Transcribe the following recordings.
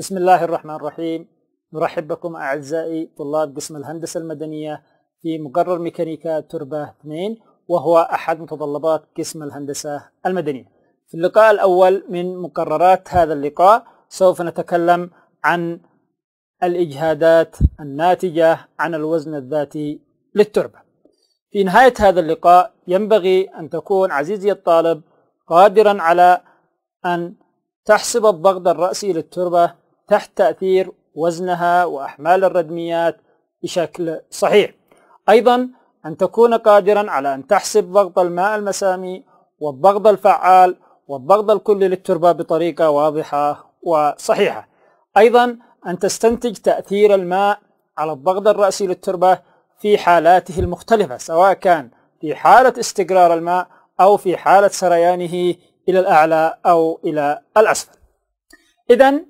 بسم الله الرحمن الرحيم نرحب بكم أعزائي طلاب قسم الهندسة المدنية في مقرر ميكانيكا تربة 2 وهو أحد متطلبات قسم الهندسة المدنية في اللقاء الأول من مقررات هذا اللقاء سوف نتكلم عن الإجهادات الناتجة عن الوزن الذاتي للتربة في نهاية هذا اللقاء ينبغي أن تكون عزيزي الطالب قادرا على أن تحسب الضغط الرأسي للتربة تحت تأثير وزنها وأحمال الردميات بشكل صحيح أيضا أن تكون قادرا على أن تحسب ضغط الماء المسامي والضغط الفعال والضغط الكلي للتربة بطريقة واضحة وصحيحة أيضا أن تستنتج تأثير الماء على الضغط الرأسي للتربة في حالاته المختلفة سواء كان في حالة استقرار الماء أو في حالة سريانه إلى الأعلى أو إلى الأسفل إذا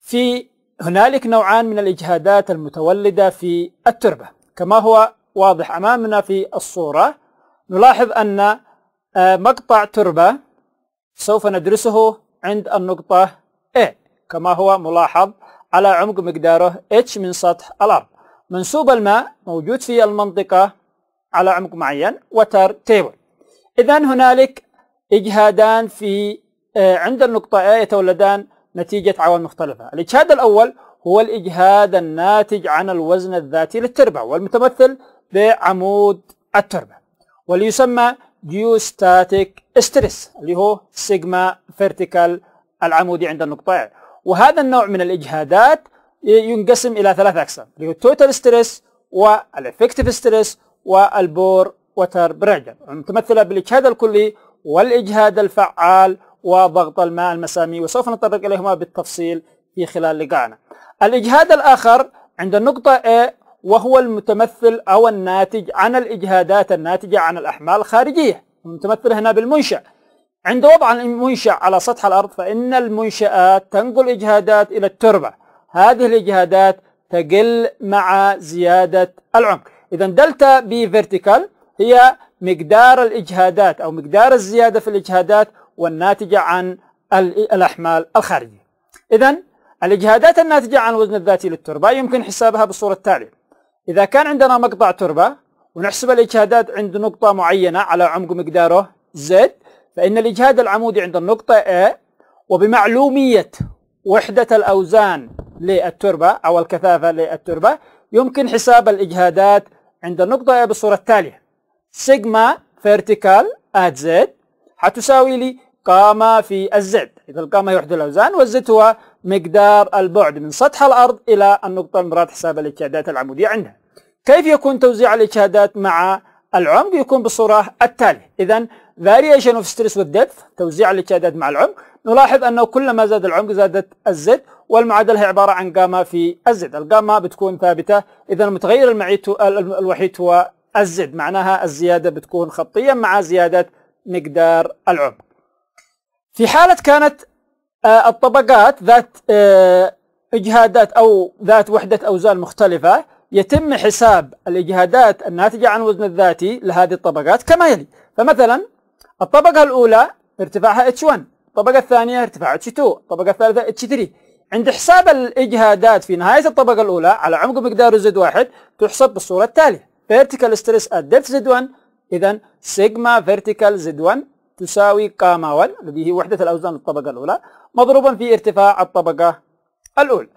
في هنالك نوعان من الإجهادات المتولدة في التربة كما هو واضح أمامنا في الصورة نلاحظ أن آه، مقطع تربة سوف ندرسه عند النقطة A كما هو ملاحظ على عمق مقداره H من سطح الأرض منسوب الماء موجود في المنطقة على عمق معين وتر تيبل إذا هنالك إجهادان في آه، عند النقطة A يتولدان نتيجة عوامل مختلفة الإجهاد الأول هو الإجهاد الناتج عن الوزن الذاتي للتربة والمتمثل بعمود التربة واللي يسمى جيوستاتيك ستريس اللي هو سيجما فيرتيكال العمودي عند النقطة وهذا النوع من الإجهادات ينقسم إلى ثلاث أقسام اللي هو التوتال ستريس والإفكتيف ستريس والبور وتر بريجر المتمثلة بالإجهاد الكلي والإجهاد الفعال وضغط الماء المسامي وسوف نتطرق إليهما بالتفصيل في خلال لقائنا الإجهاد الآخر عند النقطة A وهو المتمثل أو الناتج عن الإجهادات الناتجة عن الأحمال الخارجية المتمثل هنا بالمنشأ عند وضع المنشأ على سطح الأرض فإن المنشآت تنقل إجهادات إلى التربة هذه الإجهادات تقل مع زيادة العمق إذا دلتا بي فيرتيكال هي مقدار الإجهادات أو مقدار الزيادة في الإجهادات والناتجة عن الأحمال الخارجية إذا الإجهادات الناتجة عن الوزن الذاتي للتربة يمكن حسابها بالصورة التالية إذا كان عندنا مقطع تربة ونحسب الإجهادات عند نقطة معينة على عمق مقداره Z فإن الإجهاد العمودي عند النقطة A وبمعلومية وحدة الأوزان للتربة أو الكثافة للتربة يمكن حساب الإجهادات عند النقطة A بالصورة التالية سيجما فيرتيكال آت زد هتساوي لي قامة في الزد إذا القامة هي الأوزان والزد هو مقدار البعد من سطح الأرض إلى النقطة المراد حساب الاجتهادات العمودية عندها كيف يكون توزيع الاجتهادات مع العمق يكون بالصورة التالية إذا variation of stress with depth توزيع الاجتهادات مع العمق نلاحظ أنه كلما زاد العمق زادت الزد والمعادلة هي عبارة عن قامة في الزد القامة بتكون ثابتة إذا المتغير المعيد الوحيد هو الزد معناها الزيادة بتكون خطية مع زيادة مقدار العمق في حالة كانت آه، الطبقات ذات آه، اجهادات او ذات وحدة اوزان مختلفة يتم حساب الاجهادات الناتجة عن الوزن الذاتي لهذه الطبقات كما يلي فمثلا الطبقة الاولى ارتفاعها H1 الطبقة الثانية ارتفاعها H2 الطبقة الثالثة H3 عند حساب الإجهادات في نهاية الطبقة الأولى على عمق مقدار زد واحد تحسب بالصورة التالية vertical stress at depth Z1 إذا سيجما vertical Z1 تساوي قاما 1 الذي هي وحدة الأوزان الطبقة الأولى مضروبا في ارتفاع الطبقة الأولى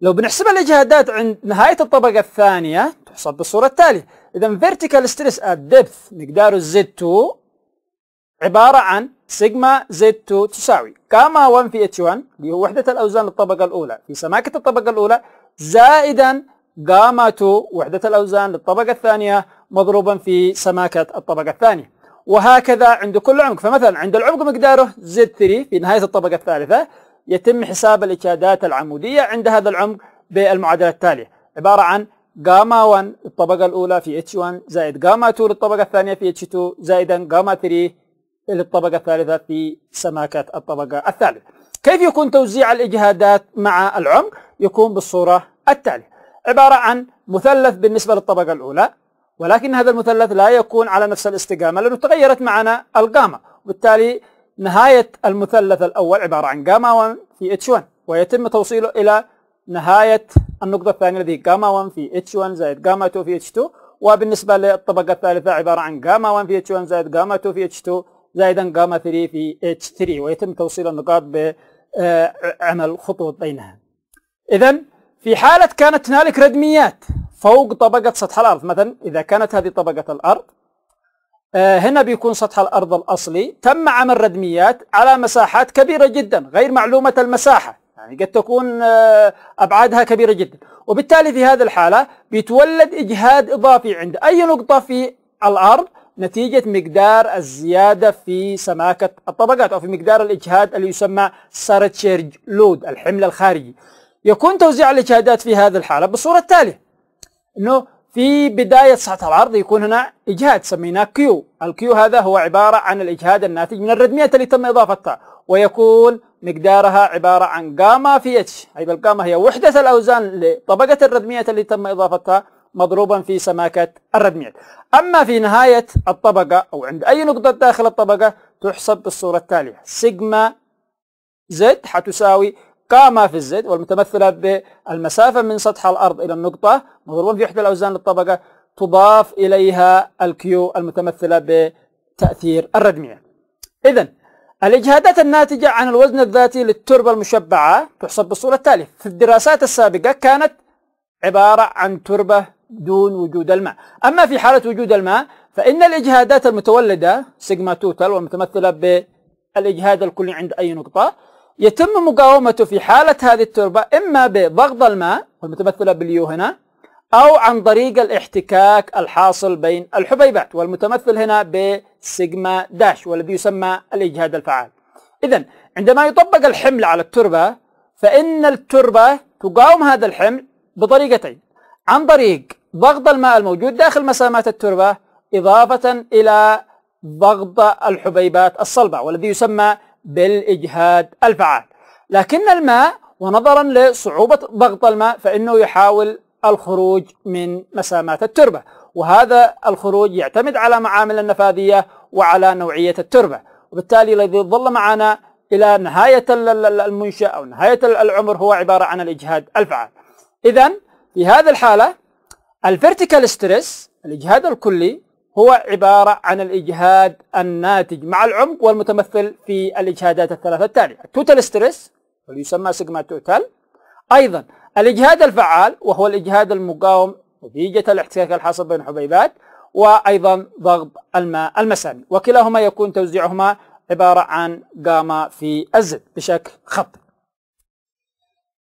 لو بنحسب الإجهادات عند نهاية الطبقة الثانية تحسب بالصورة التالية إذا vertical stress at depth مقداره Z2 عبارة عن سيجما Z2 تساوي كاما 1 في H1 اللي هو وحدة الأوزان للطبقة الأولى في سماكة الطبقة الأولى زائدا جاما 2 وحدة الأوزان للطبقة الثانية مضروبا في سماكة الطبقة الثانية وهكذا عند كل عمق فمثلا عند العمق مقداره Z3 في نهاية الطبقة الثالثة يتم حساب الإشادات العمودية عند هذا العمق بالمعادلة التالية عبارة عن جاما 1 الطبقة الأولى في H1 زائد جاما 2 للطبقة الثانية في H2 زائدا جاما 3 للطبقة الثالثة في سماكة الطبقة الثالثة كيف يكون توزيع الإجهادات مع العمق؟ يكون بالصورة التالية عبارة عن مثلث بالنسبة للطبقة الأولى ولكن هذا المثلث لا يكون على نفس الاستقامة لأنه تغيرت معنا القامة وبالتالي نهاية المثلث الأول عبارة عن جاما 1 في H1 ويتم توصيله إلى نهاية النقطة الثانية الذي جاما 1 في H1 زائد جاما 2 في H2 وبالنسبة للطبقة الثالثة عبارة عن جاما 1 في H1 زائد جاما 2 في H2 زائدا جاما 3 في H3 ويتم توصيل النقاط بعمل آه، خطوط بينها إذا في حالة كانت هنالك ردميات فوق طبقة سطح الأرض مثلا إذا كانت هذه طبقة الأرض آه، هنا بيكون سطح الأرض الأصلي تم عمل ردميات على مساحات كبيرة جدا غير معلومة المساحة يعني قد تكون آه، أبعادها كبيرة جدا وبالتالي في هذه الحالة بيتولد إجهاد إضافي عند أي نقطة في الأرض نتيجة مقدار الزيادة في سماكة الطبقات أو في مقدار الإجهاد اللي يسمى سارتشيرج لود الحمل الخارجي يكون توزيع الإجهادات في هذه الحالة بالصورة التالية انه في بداية سطح العرض يكون هنا إجهاد سميناه كيو الكيو هذا هو عبارة عن الإجهاد الناتج من الردميات التي تم إضافتها ويكون مقدارها عبارة عن جاما في اتش أي الجاما هي وحدة الأوزان لطبقة الردميات التي تم إضافتها مضروبا في سماكة الردميات. أما في نهاية الطبقة أو عند أي نقطة داخل الطبقة تحسب بالصورة التالية سيجما زد حتساوي كما في الزد والمتمثلة بالمسافة من سطح الأرض إلى النقطة مضروبا في إحدى الأوزان للطبقة تضاف إليها الكيو المتمثلة بتأثير الردمية إذا الإجهادات الناتجة عن الوزن الذاتي للتربة المشبعة تحسب بالصورة التالية في الدراسات السابقة كانت عبارة عن تربة دون وجود الماء أما في حالة وجود الماء فإن الإجهادات المتولدة سيجما توتال والمتمثلة بالإجهاد الكلي عند أي نقطة يتم مقاومته في حالة هذه التربة إما بضغط الماء والمتمثلة باليو هنا أو عن طريق الاحتكاك الحاصل بين الحبيبات والمتمثل هنا بسيجما داش والذي يسمى الإجهاد الفعال إذا عندما يطبق الحمل على التربة فإن التربة تقاوم هذا الحمل بطريقتين عن طريق ضغط الماء الموجود داخل مسامات التربة إضافة إلى ضغط الحبيبات الصلبة والذي يسمى بالإجهاد الفعال لكن الماء ونظرا لصعوبة ضغط الماء فإنه يحاول الخروج من مسامات التربة وهذا الخروج يعتمد على معامل النفاذية وعلى نوعية التربة وبالتالي الذي ظل معنا إلى نهاية المنشأ أو نهاية العمر هو عبارة عن الإجهاد الفعال إذا في هذه الحالة الفيرتيكال ستريس الإجهاد الكلي هو عبارة عن الإجهاد الناتج مع العمق والمتمثل في الإجهادات الثلاثة التالية التوتال ستريس ويسمى سيجما توتال أيضا الإجهاد الفعال وهو الإجهاد المقاوم نتيجة الاحتكاك الحاصل بين حبيبات وأيضا ضغط الماء المسامي وكلاهما يكون توزيعهما عبارة عن جاما في الزد بشكل خطي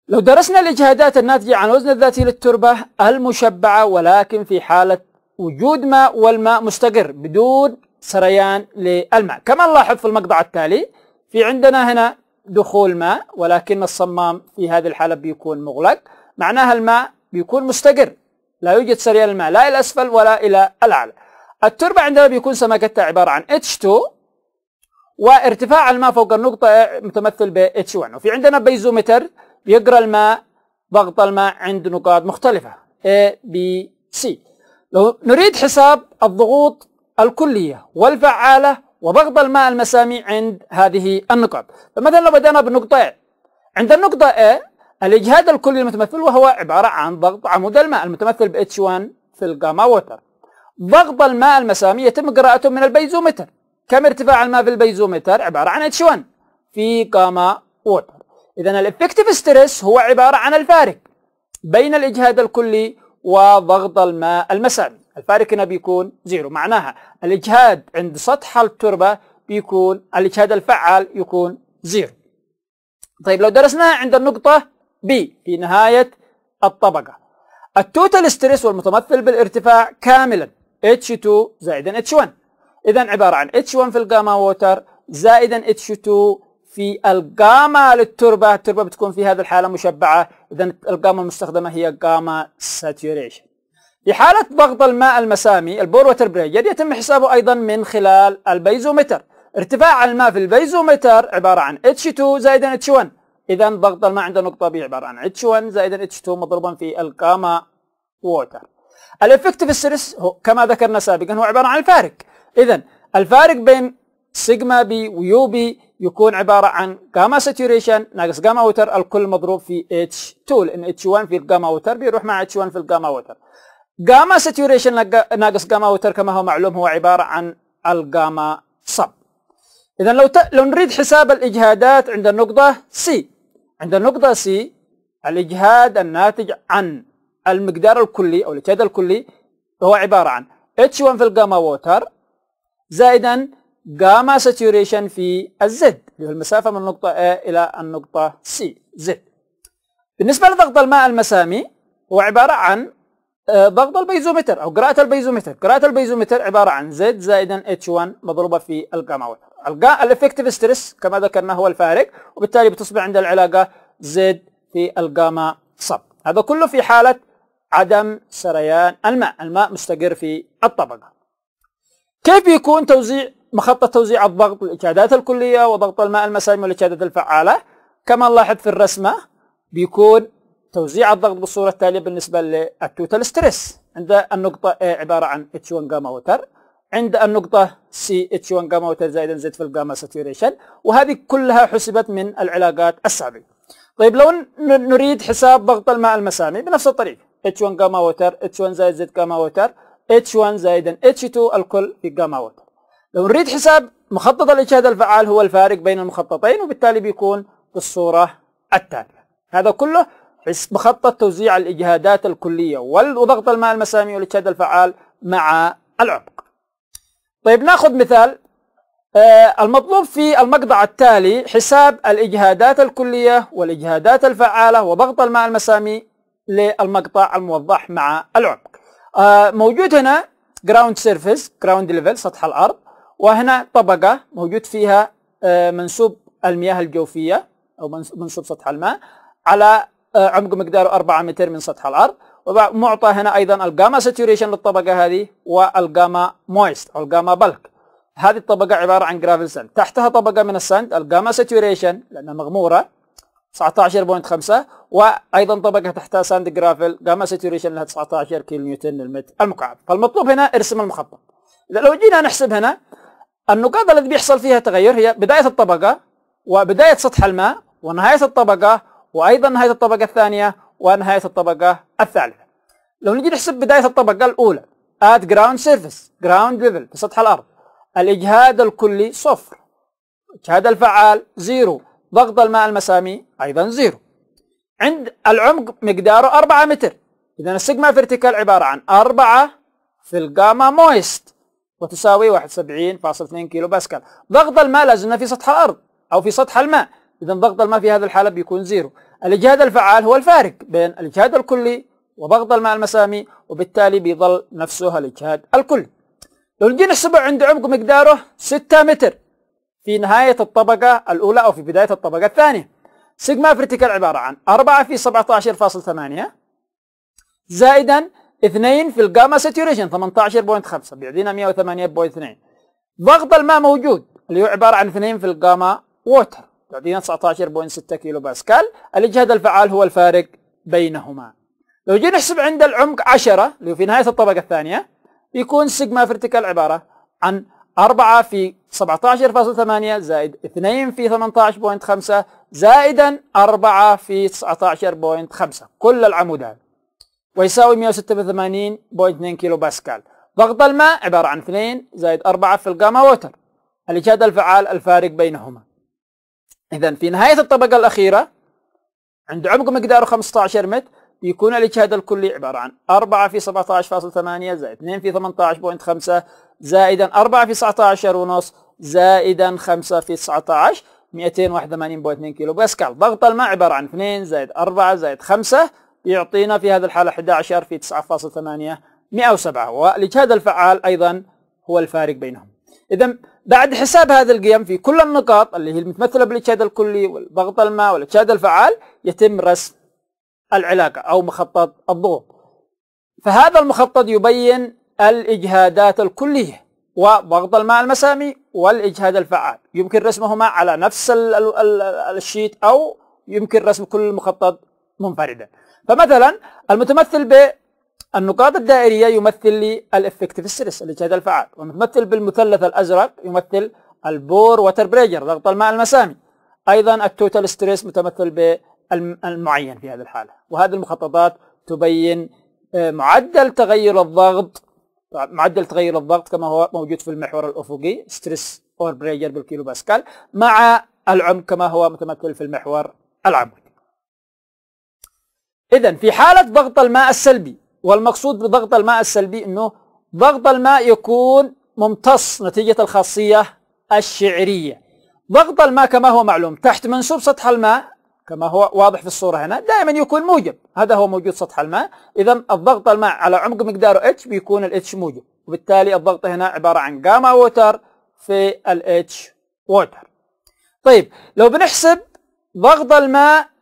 لو درسنا الإجهادات الناتجة عن وزن الذاتي للتربة المشبعة ولكن في حالة وجود ماء والماء مستقر بدون سريان للماء كما نلاحظ في المقطع التالي في عندنا هنا دخول ماء ولكن الصمام في هذه الحالة بيكون مغلق معناها الماء بيكون مستقر لا يوجد سريان الماء لا إلى الأسفل ولا إلى الأعلى التربة عندنا بيكون سمكتها عبارة عن H2 وارتفاع الماء فوق النقطة متمثل ب H1 وفي عندنا بيزومتر بيقرأ الماء ضغط الماء عند نقاط مختلفة A, B, C لو نريد حساب الضغوط الكلية والفعالة وضغط الماء المسامي عند هذه النقط فمثلا لو بدأنا بنقطة A عند النقطة A الإجهاد الكلي المتمثل وهو عبارة عن ضغط عمود الماء المتمثل ب H1 في الجاما ووتر ضغط الماء المسامي يتم قراءته من البيزومتر كم ارتفاع الماء في البيزومتر عبارة عن H1 في جاما ووتر إذا الإفكتيف ستريس هو عبارة عن الفارق بين الإجهاد الكلي وضغط الماء المسالي الفارق هنا بيكون زيرو معناها الإجهاد عند سطح التربة بيكون الإجهاد الفعال يكون زيرو طيب لو درسناها عند النقطة B في نهاية الطبقة التوتال ستريس والمتمثل بالارتفاع كاملا H2 زائدا H1 إذا عبارة عن H1 في الجاما ووتر زائدا H2 في القامة للتربة التربة بتكون في هذه الحالة مشبعة إذا القامة المستخدمة هي جاما ساتوريشن في حالة ضغط الماء المسامي البور وتر بريجر يتم حسابه أيضا من خلال البيزومتر ارتفاع الماء في البيزومتر عبارة عن H2 زائدا H1 إذا ضغط الماء عند النقطة B عبارة عن H1 زائدا H2 مضروبا في القامة ووتر الافكتيف ستريس كما ذكرنا سابقا هو عبارة عن الفارق إذا الفارق بين سيجما بي ويو بي يكون عبارة عن جاما ساتوريشن ناقص جاما ووتر الكل مضروب في اتش 2 لأن اتش 1 في الجاما ووتر بيروح مع اتش 1 في الجاما ووتر جاما ساتوريشن ناقص جاما ووتر كما هو معلوم هو عبارة عن الجاما صب. إذا لو ت... لو نريد حساب الإجهادات عند النقطة سي عند النقطة سي الإجهاد الناتج عن المقدار الكلي أو الإجهاد الكلي هو عبارة عن H1 في الجاما ووتر زائدا جاما ساتوريشن في الزد اللي هو المسافة من النقطة A إلى النقطة C زد بالنسبة لضغط الماء المسامي هو عبارة عن آه، ضغط البيزومتر أو قراءة البيزومتر قراءة البيزومتر عبارة عن زد زائدا H1 مضروبة في الجاما وتر الافكتيف ستريس كما ذكرنا هو الفارق وبالتالي بتصبح عند العلاقة زد في الجاما صب هذا كله في حالة عدم سريان الماء الماء مستقر في الطبقة كيف بيكون توزيع مخطط توزيع الضغط الإجادات الكلية وضغط الماء المسامي والإجادات الفعالة كما نلاحظ في الرسمة بيكون توزيع الضغط بالصورة التالية بالنسبة للتوتال ستريس عند النقطة A عبارة عن H1 جاما وتر عند النقطة C H1 جاما وتر زائدا زد في الجاما ساتوريشن وهذه كلها حسبت من العلاقات السابقة طيب لو نريد حساب ضغط الماء المسامي بنفس الطريقة H1 جاما وتر H1 زائد زد جاما وتر H1 زائدا H2 الكل في جاما وتر لو نريد حساب مخطط الإجهاد الفعال هو الفارق بين المخططين وبالتالي بيكون بالصورة التالية هذا كله مخطط توزيع الإجهادات الكلية وضغط الماء المسامي والإجهاد الفعال مع العمق طيب ناخذ مثال آه، المطلوب في المقطع التالي حساب الإجهادات الكلية والإجهادات الفعالة وضغط الماء المسامي للمقطع الموضح مع العمق آه، موجود هنا جراوند سيرفيس جراوند ليفل سطح الأرض وهنا طبقة موجود فيها آه، منسوب المياه الجوفية أو منسوب سطح الماء على آه، عمق مقداره 4 متر من سطح الأرض ومعطى هنا أيضا الجاما ساتوريشن للطبقة هذه والجاما مويست أو الجاما بلك هذه الطبقة عبارة عن جرافل ساند تحتها طبقة من الساند الجاما ساتوريشن لأنها مغمورة 19.5 وايضا طبقه تحتها ساند جرافل جاما ساتوريشن لها 19 كيلو نيوتن للمتر المكعب فالمطلوب هنا ارسم المخطط اذا لو جينا نحسب هنا النقاط التي بيحصل فيها تغير هي بداية الطبقة وبداية سطح الماء ونهاية الطبقة وأيضا نهاية الطبقة الثانية ونهاية الطبقة الثالثة لو نجي نحسب بداية الطبقة الأولى at ground surface ground level في سطح الأرض الإجهاد الكلي صفر إجهاد الفعال زيرو ضغط الماء المسامي أيضا زيرو عند العمق مقداره 4 متر إذا السيجما فيرتيكال عبارة عن 4 في الجاما مويست وتساوي 71.2 كيلو باسكال ضغط الماء لازلنا في سطح الأرض أو في سطح الماء إذا ضغط الماء في هذه الحالة بيكون زيرو الإجهاد الفعال هو الفارق بين الإجهاد الكلي وضغط الماء المسامي وبالتالي بيظل نفسه الإجهاد الكلي لو نجي نحسبه عند عمق مقداره 6 متر في نهاية الطبقة الأولى أو في بداية الطبقة الثانية سيجما فرتيكال عبارة عن 4 في 17.8 زائدا 2 في الجاما ساتوريشن 18.5 بيعطينا 108.2 ضغط الماء موجود اللي هو عباره عن 2 في الجاما ووتر بيعطينا 19.6 كيلو باسكال الاجهاد الفعال هو الفارق بينهما لو جينا نحسب عند العمق 10 اللي هو في نهايه الطبقه الثانيه يكون سيجما فيرتيكال عباره عن 4 في 17.8 زائد 2 في 18.5 زائدا 4 في 19.5 كل العمودات ويساوي 186.2 كيلو باسكال ضغط الماء عبارة عن 2 زائد 4 في الجاما ووتر الإجهاد الفعال الفارق بينهما إذا في نهاية الطبقة الأخيرة عند عمق مقداره 15 متر يكون الإجهاد الكلي عبارة عن 4 في 17.8 زائد 2 في 18.5 زائدا 4 في 19 ونص زائدا 5 في 19 281.2 كيلو باسكال ضغط الماء عبارة عن 2 زائد 4 زائد 5 يعطينا في هذه الحالة 11 في 9.8 107 والإجهاد الفعال أيضا هو الفارق بينهم إذا بعد حساب هذا القيم في كل النقاط اللي هي المتمثلة بالإجهاد الكلي والضغط الماء والإجهاد الفعال يتم رسم العلاقة أو مخطط الضغوط فهذا المخطط يبين الإجهادات الكلية وضغط الماء المسامي والإجهاد الفعال يمكن رسمهما على نفس الشيت أو يمكن رسم كل مخطط منفردا فمثلا المتمثل بالنقاط الدائرية يمثل لي الافكتيف ستريس الاجهاد الفعال والمتمثل بالمثلث الأزرق يمثل البور واتر بريجر ضغط الماء المسامي أيضا التوتال ستريس متمثل بالمعين في هذه الحالة وهذه المخططات تبين آه، معدل تغير الضغط معدل تغير الضغط كما هو موجود في المحور الأفقي ستريس اور بريجر بالكيلو باسكال مع العمق كما هو متمثل في المحور العمودي إذا في حالة ضغط الماء السلبي والمقصود بضغط الماء السلبي أنه ضغط الماء يكون ممتص نتيجة الخاصية الشعرية ضغط الماء كما هو معلوم تحت منسوب سطح الماء كما هو واضح في الصورة هنا دائما يكون موجب هذا هو موجود سطح الماء إذا الضغط الماء على عمق مقداره اتش بيكون الاتش موجب وبالتالي الضغط هنا عبارة عن جاما ووتر في الاتش ووتر طيب لو بنحسب ضغط الماء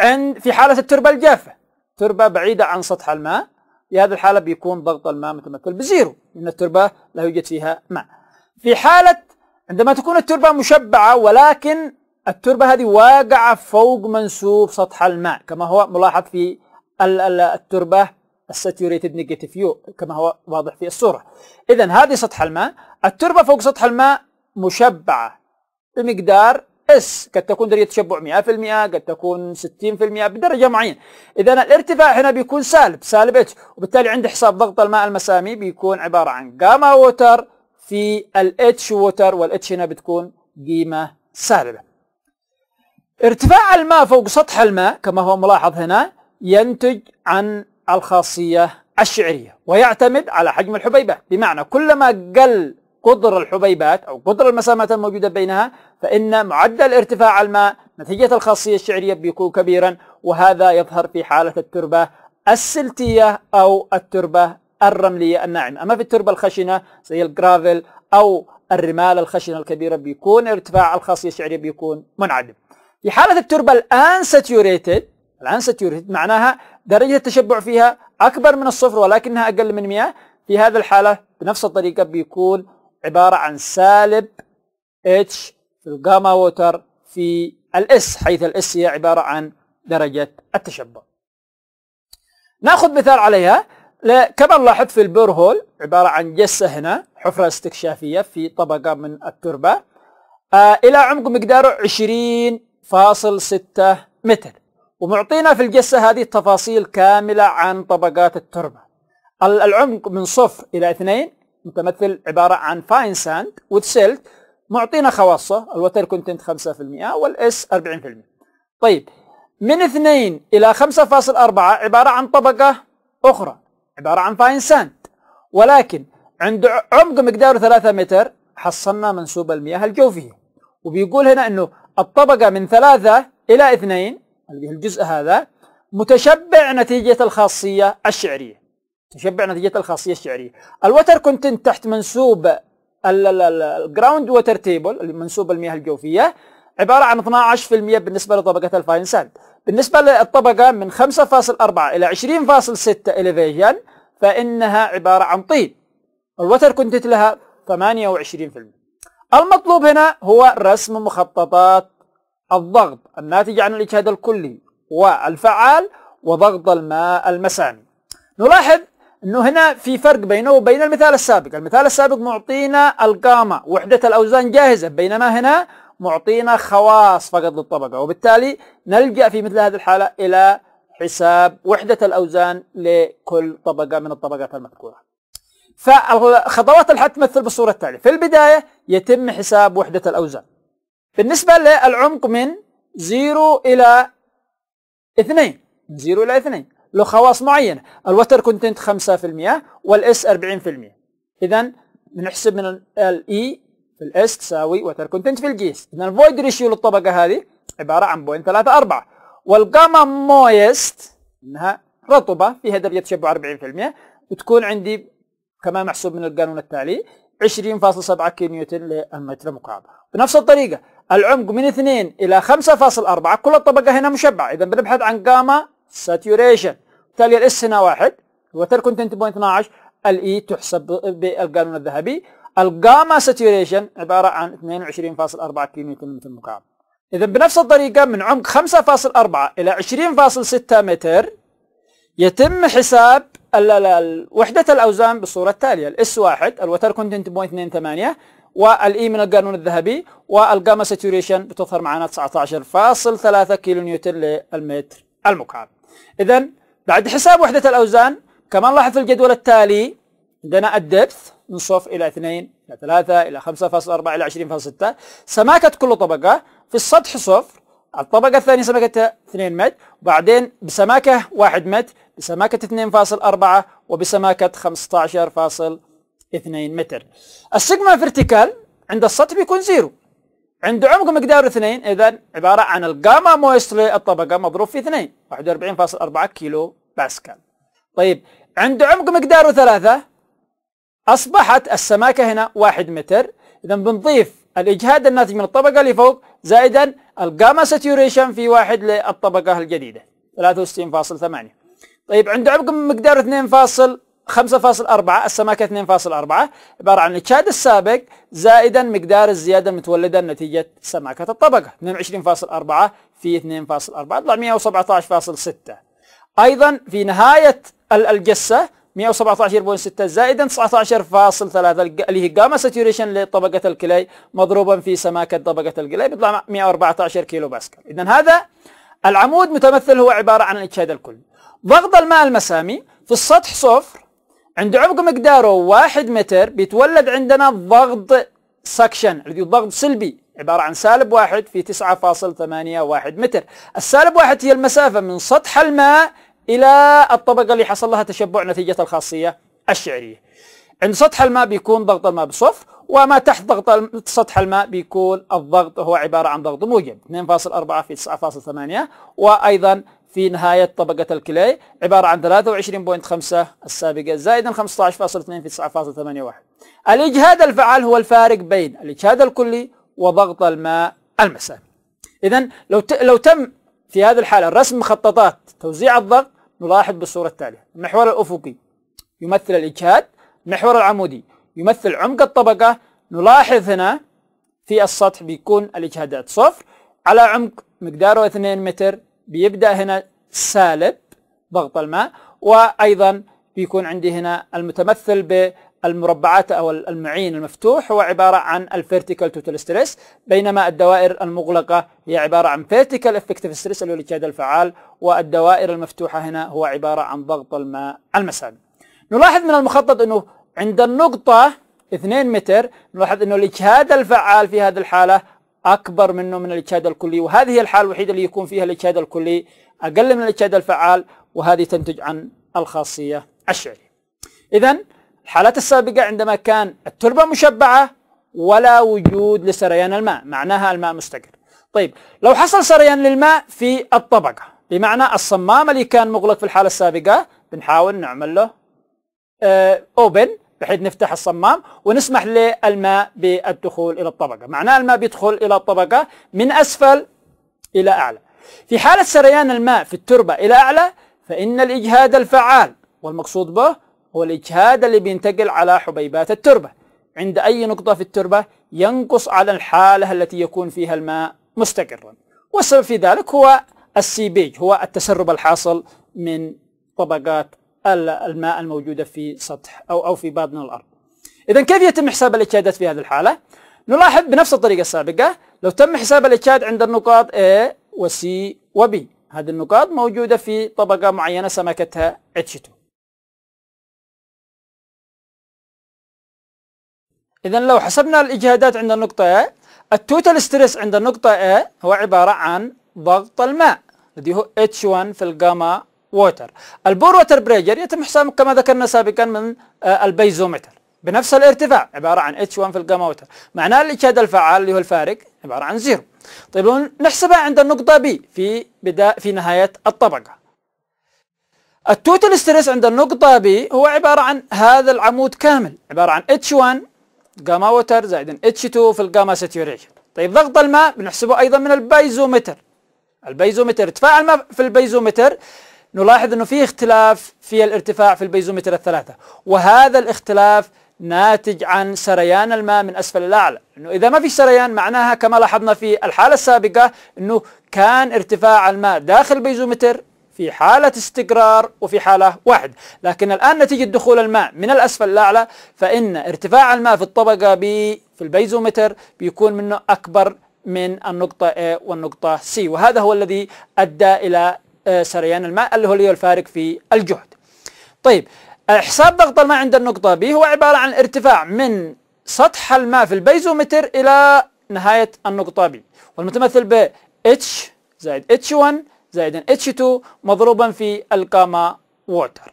عند في حالة التربة الجافة تربة بعيدة عن سطح الماء في هذه الحالة بيكون ضغط الماء متمثل بزيرو لأن التربة لا يوجد فيها ماء في حالة عندما تكون التربة مشبعة ولكن التربة هذه واقعة فوق منسوب سطح الماء كما هو ملاحظ في التربة الساتيوريتد نيجاتيف يو كما هو واضح في الصورة إذا هذه سطح الماء التربة فوق سطح الماء مشبعة بمقدار اس قد تكون درجه تشبع 100% قد تكون 60% بدرجه معينه اذا الارتفاع هنا بيكون سالب سالب اتش وبالتالي عند حساب ضغط الماء المسامي بيكون عباره عن جاما ووتر في الاتش ووتر والاتش هنا بتكون قيمه سالبه ارتفاع الماء فوق سطح الماء كما هو ملاحظ هنا ينتج عن الخاصيه الشعريه ويعتمد على حجم الحبيبات بمعنى كلما قل قدر الحبيبات أو قدر المسامات الموجودة بينها فإن معدل ارتفاع الماء نتيجة الخاصية الشعرية بيكون كبيرا وهذا يظهر في حالة التربة السلتية أو التربة الرملية الناعمة أما في التربة الخشنة زي الجرافل أو الرمال الخشنة الكبيرة بيكون ارتفاع الخاصية الشعرية بيكون منعدم في حالة التربة الآن ساتيوريتد الآن ساتيوريتد معناها درجة التشبع فيها أكبر من الصفر ولكنها أقل من 100 في هذه الحالة بنفس الطريقة بيكون عبارة عن سالب اتش في الجاما ووتر في الاس حيث الاس هي عبارة عن درجة التشبع ناخذ مثال عليها كما نلاحظ في البور هول عبارة عن جسة هنا حفرة استكشافية في طبقة من التربة آه إلى عمق مقداره 20.6 متر ومعطينا في الجسة هذه تفاصيل كاملة عن طبقات التربة العمق من صفر إلى اثنين متمثل عبارة عن فاين ساند وتسلت معطينا خواصة الوتر كونتنت 5% والاس 40% طيب من 2 إلى 5.4 عبارة عن طبقة أخرى عبارة عن فاين ساند ولكن عند عمق مقداره 3 متر حصلنا منسوب المياه الجوفية وبيقول هنا أنه الطبقة من 3 إلى 2 الجزء هذا متشبع نتيجة الخاصية الشعرية تشبع نتيجة الخاصية الشعرية الوتر كونتنت تحت منسوب الجراوند ووتر تيبل منسوب المياه الجوفية عبارة عن 12% بالنسبة لطبقة الفاين ساند بالنسبة للطبقة من 5.4 إلى 20.6 إليفيشن فإنها عبارة عن طين الوتر كونتنت لها 28% المطلوب هنا هو رسم مخططات الضغط الناتج عن الإجهاد الكلي والفعال وضغط الماء المسامي نلاحظ أنه هنا في فرق بينه وبين المثال السابق المثال السابق معطينا القامة وحدة الأوزان جاهزة بينما هنا معطينا خواص فقط للطبقة وبالتالي نلجأ في مثل هذه الحالة إلى حساب وحدة الأوزان لكل طبقة من الطبقات المذكورة فخطوات الحد تمثل بالصورة التالية في البداية يتم حساب وحدة الأوزان بالنسبة للعمق من 0 إلى 2 من 0 إلى 2 له خواص معينة الوتر كونتنت 5% والاس 40% إذا بنحسب من الاي e في الاس تساوي وتر كونتنت في الجيس إذا الفويد ريشيو للطبقة هذه عبارة عن بوينت 3 4 والجاما مويست إنها رطبة فيها درجة تشبع 40% وتكون عندي كما محسوب من القانون التالي 20.7 كيلو نيوتن للمتر مكعب بنفس الطريقة العمق من 2 إلى 5.4 كل الطبقة هنا مشبعة إذا بنبحث عن جاما saturation بالتالي الاس هنا واحد الوتر كونتنت بوينت 12 الاي تحسب بالقانون الذهبي الجاما ساتيوريشن عبارة عن 22.4 كيلو نيوتن متر مكعب إذا بنفس الطريقة من عمق 5.4 إلى 20.6 متر يتم حساب وحدة الأوزان بالصورة التالية الاس واحد الوتر كونتنت بوينت 28 والاي من القانون الذهبي والجاما ساتيوريشن بتظهر معنا 19.3 كيلو نيوتن للمتر المكعب إذا بعد حساب وحدة الأوزان كما نلاحظ في الجدول التالي عندنا الدبث من صف إلى 2 إلى 3 إلى 5.4 إلى 20.6 سماكة كل طبقة في السطح صفر الطبقة الثانية سماكتها 2 متر وبعدين بسماكة 1 متر بسماكة 2.4 وبسماكة 15.2 متر السيجما فيرتيكال عند السطح بيكون زيرو عند عمق مقداره اثنين اذا عباره عن الجاما مويست للطبقة مضروب في اثنين 41.4 كيلو باسكال. طيب عند عمق مقداره ثلاثه اصبحت السماكه هنا واحد متر اذا بنضيف الاجهاد الناتج من الطبقه اللي فوق زائدا الجاما ساتيوريشن في واحد للطبقه الجديده 63.8 طيب عند عمق مقداره 2. 5.4 السماكة 2.4 عبارة عن الإجهاد السابق زائدا مقدار الزيادة المتولدة نتيجة سماكة الطبقة 22.4 في 2.4 طلع 117.6 أيضا في نهاية الجسة 117.6 زائدا 19.3 اللي هي جاما ساتوريشن لطبقة الكلي مضروبا في سماكة طبقة الكلي بيطلع 114 كيلو باسكال إذا هذا العمود متمثل هو عبارة عن الاتشاد الكلي ضغط الماء المسامي في السطح صفر عند عمق مقداره واحد متر بيتولد عندنا ضغط سكشن اللي ضغط سلبي عبارة عن سالب واحد في 9.81 متر السالب واحد هي المسافة من سطح الماء إلى الطبقة اللي حصل لها تشبع نتيجة الخاصية الشعرية عند سطح الماء بيكون ضغط الماء بصفر وما تحت ضغط سطح الماء بيكون الضغط هو عبارة عن ضغط موجب 2.4 في 9.8 وأيضا في نهاية طبقة الكلي عبارة عن 23.5 السابقة زائدا 15.2 في 9.81 الإجهاد الفعال هو الفارق بين الإجهاد الكلي وضغط الماء المسافي إذا لو لو تم في هذه الحالة رسم مخططات توزيع الضغط نلاحظ بالصورة التالية المحور الأفقي يمثل الإجهاد المحور العمودي يمثل عمق الطبقة نلاحظ هنا في السطح بيكون الإجهادات صفر على عمق مقداره 2 متر بيبدأ هنا سالب ضغط الماء وأيضا بيكون عندي هنا المتمثل بالمربعات أو المعين المفتوح هو عبارة عن الفيرتيكال توتال ستريس بينما الدوائر المغلقة هي عبارة عن فيرتيكال افكتيف ستريس اللي هو الاجتهاد الفعال والدوائر المفتوحة هنا هو عبارة عن ضغط الماء المسال نلاحظ من المخطط أنه عند النقطة 2 متر نلاحظ أنه الاجهاد الفعال في هذه الحالة أكبر منه من الإجهاد الكلي وهذه هي الحالة الوحيدة اللي يكون فيها الإجهاد الكلي أقل من الإجهاد الفعال وهذه تنتج عن الخاصية الشعرية إذا الحالات السابقة عندما كان التربة مشبعة ولا وجود لسريان الماء معناها الماء مستقر طيب لو حصل سريان للماء في الطبقة بمعنى الصمام اللي كان مغلق في الحالة السابقة بنحاول نعمل له أوبن آه، بحيث نفتح الصمام ونسمح للماء بالدخول إلى الطبقة معناه الماء بيدخل إلى الطبقة من أسفل إلى أعلى في حالة سريان الماء في التربة إلى أعلى فإن الإجهاد الفعال والمقصود به هو الإجهاد اللي بينتقل على حبيبات التربة عند أي نقطة في التربة ينقص على الحالة التي يكون فيها الماء مستقرا والسبب في ذلك هو السيبيج هو التسرب الحاصل من طبقات الماء الموجودة في سطح أو أو في باطن الأرض إذا كيف يتم حساب الاتشادات في هذه الحالة؟ نلاحظ بنفس الطريقة السابقة لو تم حساب الاتشاد عند النقاط A و C و B هذه النقاط موجودة في طبقة معينة سمكتها H2 إذا لو حسبنا الإجهادات عند النقطة A التوتال ستريس عند النقطة A هو عبارة عن ضغط الماء الذي هو H1 في الجاما ووتر البور ووتر بريجر يتم حسابه كما ذكرنا سابقا من آه، البيزومتر بنفس الارتفاع عبارة عن H1 في الجاما ووتر معناه الإجهاد الفعال اللي هو الفارق عبارة عن زيرو طيب نحسبها عند النقطة B في بدا في نهاية الطبقة التوتال ستريس عند النقطة B هو عبارة عن هذا العمود كامل عبارة عن H1 جاما ووتر زائد H2 في الجاما ساتيوريشن طيب ضغط الماء بنحسبه أيضا من البيزومتر البيزومتر ارتفاع الماء في البيزومتر نلاحظ أنه في اختلاف في الارتفاع في البيزومتر الثلاثة وهذا الاختلاف ناتج عن سريان الماء من أسفل إلى أعلى أنه إذا ما في سريان معناها كما لاحظنا في الحالة السابقة أنه كان ارتفاع الماء داخل البيزومتر في حالة استقرار وفي حالة واحد لكن الآن نتيجة دخول الماء من الأسفل الأعلى فإن ارتفاع الماء في الطبقة B في البيزومتر بيكون منه أكبر من النقطة A والنقطة C وهذا هو الذي أدى إلى آه، سريان الماء اللي هو اليو الفارق في الجهد طيب حساب ضغط الماء عند النقطة B هو عبارة عن ارتفاع من سطح الماء في البيزومتر إلى نهاية النقطة B والمتمثل ب H زائد H1 زايد h H2 مضروبا في القامة ووتر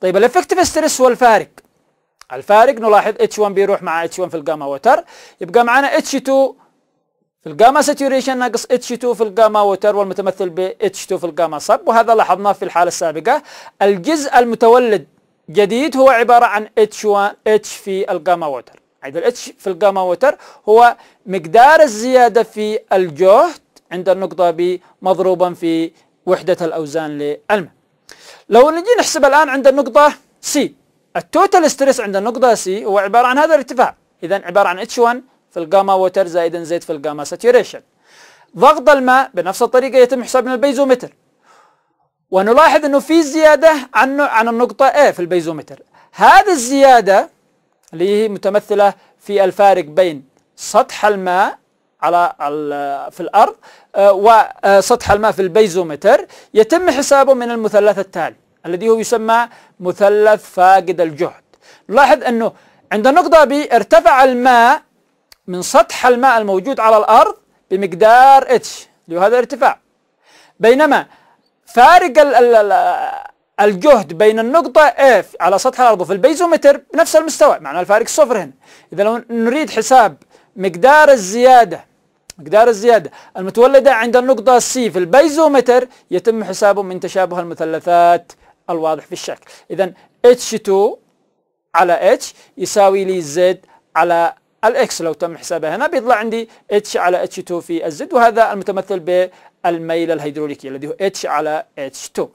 طيب الافكتيف ستريس هو الفارق الفارق نلاحظ H1 بيروح مع H1 في الجاما ووتر يبقى معنا H2 في الجاما ساتيوريشن ناقص اتش 2 في الجاما وتر والمتمثل ب اتش 2 في الجاما صب وهذا لاحظناه في الحالة السابقة الجزء المتولد جديد هو عبارة عن اتش 1 اتش في الجاما وتر عند الاتش في الجاما وتر هو مقدار الزيادة في الجهد عند النقطة ب مضروبا في وحدة الأوزان للماء لو نجي نحسب الآن عند النقطة سي التوتال ستريس عند النقطة سي هو عبارة عن هذا الارتفاع إذا عبارة عن اتش 1 في الجاما ووتر زائد زيت في الجاما ساتيوريشن ضغط الماء بنفس الطريقة يتم حساب من البيزومتر ونلاحظ أنه في زيادة عن عن النقطة A في البيزومتر هذه الزيادة اللي هي متمثلة في الفارق بين سطح الماء على في الأرض آه، وسطح آه، الماء في البيزومتر يتم حسابه من المثلث التالي الذي هو يسمى مثلث فاقد الجهد نلاحظ أنه عند النقطة B ارتفع الماء من سطح الماء الموجود على الأرض بمقدار اتش لهذا الارتفاع بينما فارق الجهد بين النقطة F على سطح الأرض وفي البيزومتر بنفس المستوى معنى الفارق صفر هنا إذا لو نريد حساب مقدار الزيادة مقدار الزيادة المتولدة عند النقطة C في البيزومتر يتم حسابه من تشابه المثلثات الواضح في الشكل إذا H2 على H يساوي لي Z على الاكس لو تم حسابها هنا بيطلع عندي اتش على اتش 2 في الزد وهذا المتمثل بالميل الهيدروليكي الذي هو اتش على اتش 2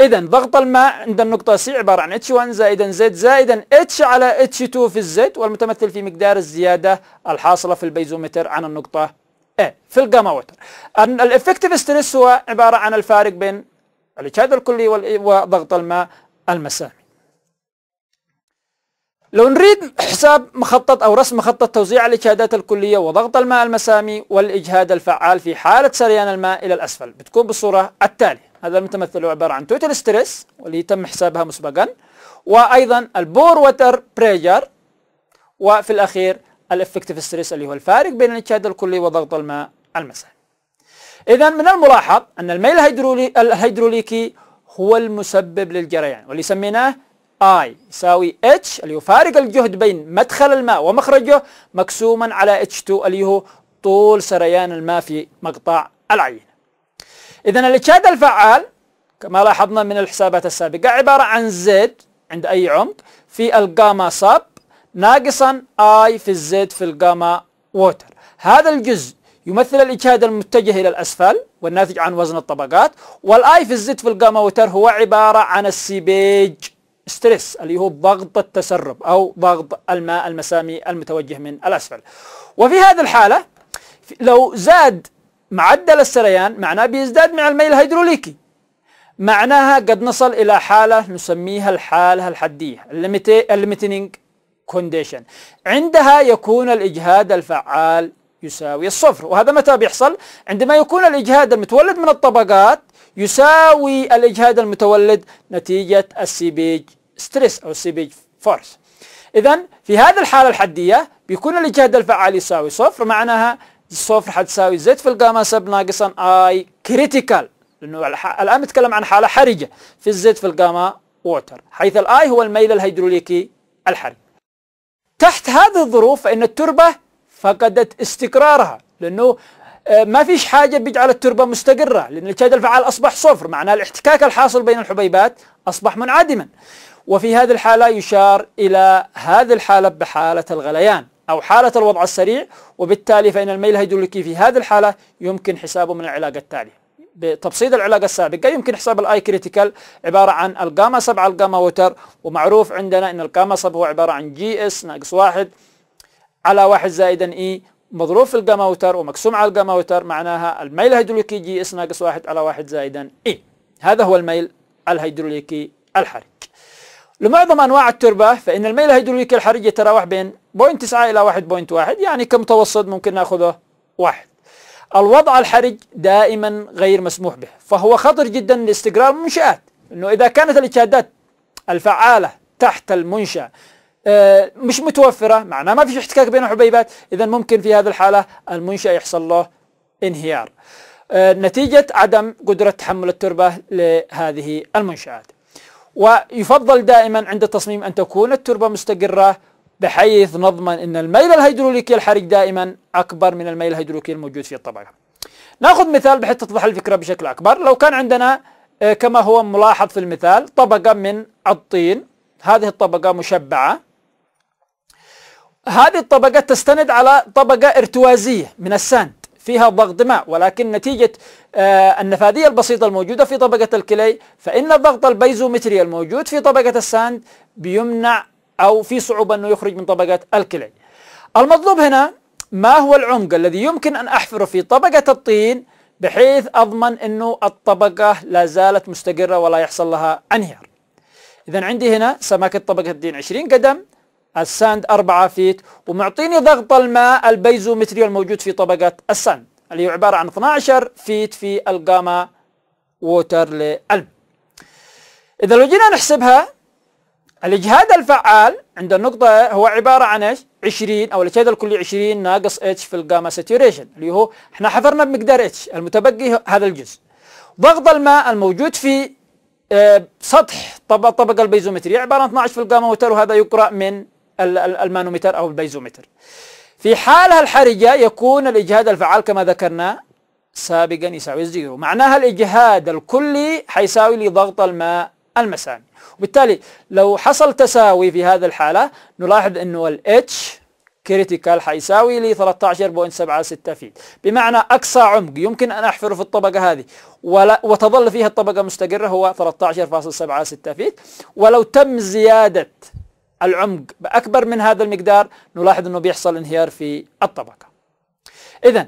إذا ضغط الماء عند النقطة سي عبارة عن H1 زائدا Z زائدا اتش 1 زايدا زد زايدا اتش علي اتش 2 في الزد والمتمثل في مقدار الزيادة الحاصلة في البيزومتر عن النقطة A في الجاما ووتر. الافكتيف ستريس هو عبارة عن الفارق بين الإجهاد الكلي وضغط الماء المسامي. لو نريد حساب مخطط أو رسم مخطط توزيع الإجهادات الكلية وضغط الماء المسامي والإجهاد الفعال في حالة سريان الماء إلى الأسفل بتكون بالصورة التالية هذا المتمثل عبارة عن توتال ستريس واللي تم حسابها مسبقا وأيضا البور وتر بريجر وفي الأخير الافكتيف ستريس اللي هو الفارق بين الإجهاد الكلي وضغط الماء المسامي إذا من الملاحظ أن الميل الهيدروليكي هو المسبب للجريان واللي سميناه I يساوي اتش اللي هو فارق الجهد بين مدخل الماء ومخرجه مقسوما على اتش 2 اللي هو طول سريان الماء في مقطع العينة إذا الإتشاد الفعال كما لاحظنا من الحسابات السابقة عبارة عن زد عند أي عمق في الجاما سب ناقصا اي في الزد في الجاما ووتر هذا الجزء يمثل الإجهاد المتجه إلى الأسفل والناتج عن وزن الطبقات والآي في الزد في الجاما ووتر هو عبارة عن السيبيج ستريس اللي هو ضغط التسرب أو ضغط الماء المسامي المتوجه من الأسفل وفي هذه الحالة لو زاد معدل السريان معناه بيزداد مع الميل الهيدروليكي معناها قد نصل إلى حالة نسميها الحالة الحدية الليمتنج كونديشن عندها يكون الإجهاد الفعال يساوي الصفر وهذا متى بيحصل؟ عندما يكون الإجهاد المتولد من الطبقات يساوي الإجهاد المتولد نتيجة السيبيج ستريس أو السيبيج فورس إذا في هذه الحالة الحدية بيكون الإجهاد الفعال يساوي صفر معناها الصفر حتساوي زد في الجاما سب ناقصا اي كريتيكال لانه الان نتكلم عن حاله حرجه في الزد في الجاما ووتر حيث الاي هو الميل الهيدروليكي الحرج. تحت هذه الظروف فان التربه فقدت استقرارها لانه آه، ما فيش حاجة بيجعل التربة مستقرة لأن الكيد الفعال أصبح صفر معناه الاحتكاك الحاصل بين الحبيبات أصبح منعدما وفي هذه الحالة يشار إلى هذه الحالة بحالة الغليان أو حالة الوضع السريع وبالتالي فإن الميل الهيدروليكي في هذه الحالة يمكن حسابه من العلاقة التالية بتبسيط العلاقة السابقة يمكن حساب الاي كريتيكال عبارة عن القامة 7 القامة وتر ومعروف عندنا ان القامة سبعة هو عبارة عن جي اس ناقص واحد على واحد زائدا اي مضروب في الجماوتر ومقسوم على الجماوتر معناها الميل الهيدروليكي جي اس ناقص واحد على واحد زائدا اي e. هذا هو الميل الهيدروليكي الحرج لمعظم انواع التربه فان الميل الهيدروليكي الحرج يتراوح بين 0.9 الى 1.1 يعني كمتوسط ممكن ناخذه واحد الوضع الحرج دائما غير مسموح به فهو خطر جدا لاستقرار المنشآت انه اذا كانت الاتشادات الفعاله تحت المنشأ آه، مش متوفرة معناه ما فيش احتكاك بين الحبيبات إذا ممكن في هذه الحالة المنشأ يحصل له انهيار آه، نتيجة عدم قدرة تحمل التربة لهذه المنشآت ويفضل دائما عند التصميم أن تكون التربة مستقرة بحيث نضمن أن الميل الهيدروليكي الحرج دائما أكبر من الميل الهيدروليكي الموجود في الطبقة ناخذ مثال بحيث تتضح الفكرة بشكل أكبر لو كان عندنا آه، كما هو ملاحظ في المثال طبقة من الطين هذه الطبقة مشبعة هذه الطبقة تستند على طبقة ارتوازية من الساند فيها ضغط ماء ولكن نتيجة آه، النفاذية البسيطة الموجودة في طبقة الكلي فإن الضغط البيزومتري الموجود في طبقة الساند بيمنع أو في صعوبة أنه يخرج من طبقة الكلي المطلوب هنا ما هو العمق الذي يمكن أن أحفره في طبقة الطين بحيث أضمن أنه الطبقة لا زالت مستقرة ولا يحصل لها انهيار إذا عندي هنا سماكة طبقة الدين 20 قدم الساند 4 فيت ومعطيني ضغط الماء البيزومتري الموجود في طبقة الساند اللي هو عبارة عن 12 فيت في الجاما ووتر لألب إذا لو جينا نحسبها الإجهاد الفعال عند النقطة هو عبارة عن ايش؟ 20 أو الإجهاد الكلي 20 ناقص اتش في الجاما ساتوريشن اللي هو احنا حفرنا بمقدار اتش المتبقي هذا الجزء ضغط الماء الموجود في آه، سطح طبق البيزومتري عبارة عن 12 في الجاما وتر وهذا يقرأ من المانومتر أو البيزومتر في حالها الحرجة يكون الإجهاد الفعال كما ذكرنا سابقا يساوي زيرو معناها الإجهاد الكلي حيساوي لضغط الماء المساني وبالتالي لو حصل تساوي في هذه الحالة نلاحظ أنه الاتش H كريتيكال حيساوي لي 13.76 فيت بمعنى أقصى عمق يمكن أن أحفره في الطبقة هذه ولا وتظل فيها الطبقة مستقرة هو 13.76 فيت ولو تم زيادة العمق بأكبر من هذا المقدار نلاحظ أنه بيحصل انهيار في الطبقة إذا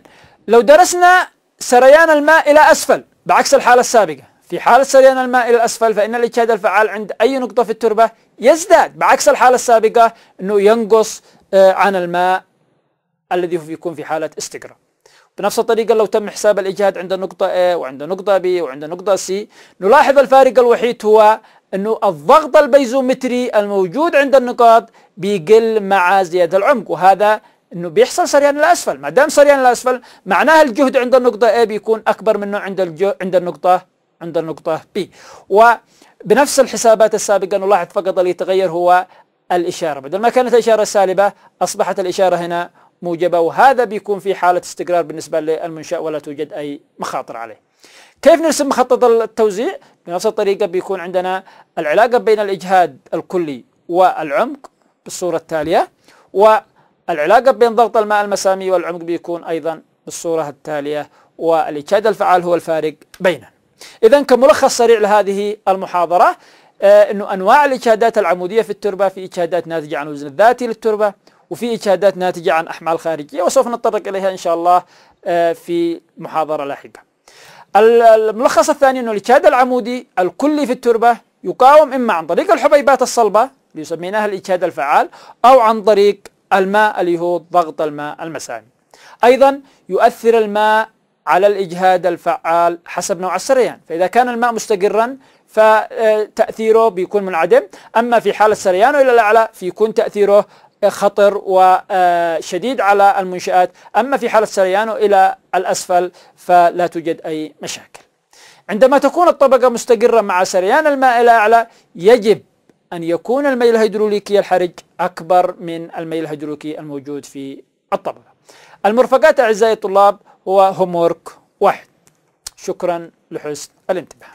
لو درسنا سريان الماء إلى أسفل بعكس الحالة السابقة في حالة سريان الماء إلى الأسفل فإن الإجهاد الفعال عند أي نقطة في التربة يزداد بعكس الحالة السابقة أنه ينقص آه، عن الماء الذي يكون في حالة استقرار بنفس الطريقة لو تم حساب الإجهاد عند النقطة A وعند النقطة B وعند النقطة C نلاحظ الفارق الوحيد هو انه الضغط البيزومتري الموجود عند النقاط بيقل مع زياده العمق وهذا انه بيحصل سريان الاسفل ما دام سريان الاسفل معناها الجهد عند النقطه A بيكون اكبر منه عند عند النقطه عند النقطه B وبنفس الحسابات السابقه نلاحظ فقط اللي يتغير هو الاشاره بدل ما كانت الاشاره سالبه اصبحت الاشاره هنا موجبه وهذا بيكون في حاله استقرار بالنسبه للمنشا ولا توجد اي مخاطر عليه كيف نرسم مخطط التوزيع؟ بنفس الطريقة بيكون عندنا العلاقة بين الإجهاد الكلي والعمق بالصورة التالية والعلاقة بين ضغط الماء المسامي والعمق بيكون أيضا بالصورة التالية والإجهاد الفعال هو الفارق بينه إذا كملخص سريع لهذه المحاضرة آه، أنه أنواع الإجهادات العمودية في التربة في إجهادات ناتجة عن الوزن الذاتي للتربة وفي إجهادات ناتجة عن أحمال خارجية وسوف نتطرق إليها إن شاء الله آه، في محاضرة لاحقة الملخص الثاني أنه الاجتهاد العمودي الكلي في التربة يقاوم إما عن طريق الحبيبات الصلبة اللي سميناها الاجتهاد الفعال أو عن طريق الماء اللي هو ضغط الماء المسامي أيضا يؤثر الماء على الإجهاد الفعال حسب نوع السريان فإذا كان الماء مستقرا فتأثيره آه، بيكون منعدم أما في حالة سريانه إلى الأعلى فيكون تأثيره خطر وشديد على المنشآت أما في حالة سريانو إلى الأسفل فلا توجد أي مشاكل عندما تكون الطبقة مستقرة مع سريان الماء إلى أعلى يجب أن يكون الميل الهيدروليكي الحرج أكبر من الميل الهيدروليكي الموجود في الطبقة المرفقات أعزائي الطلاب هو هومورك واحد شكرا لحسن الانتباه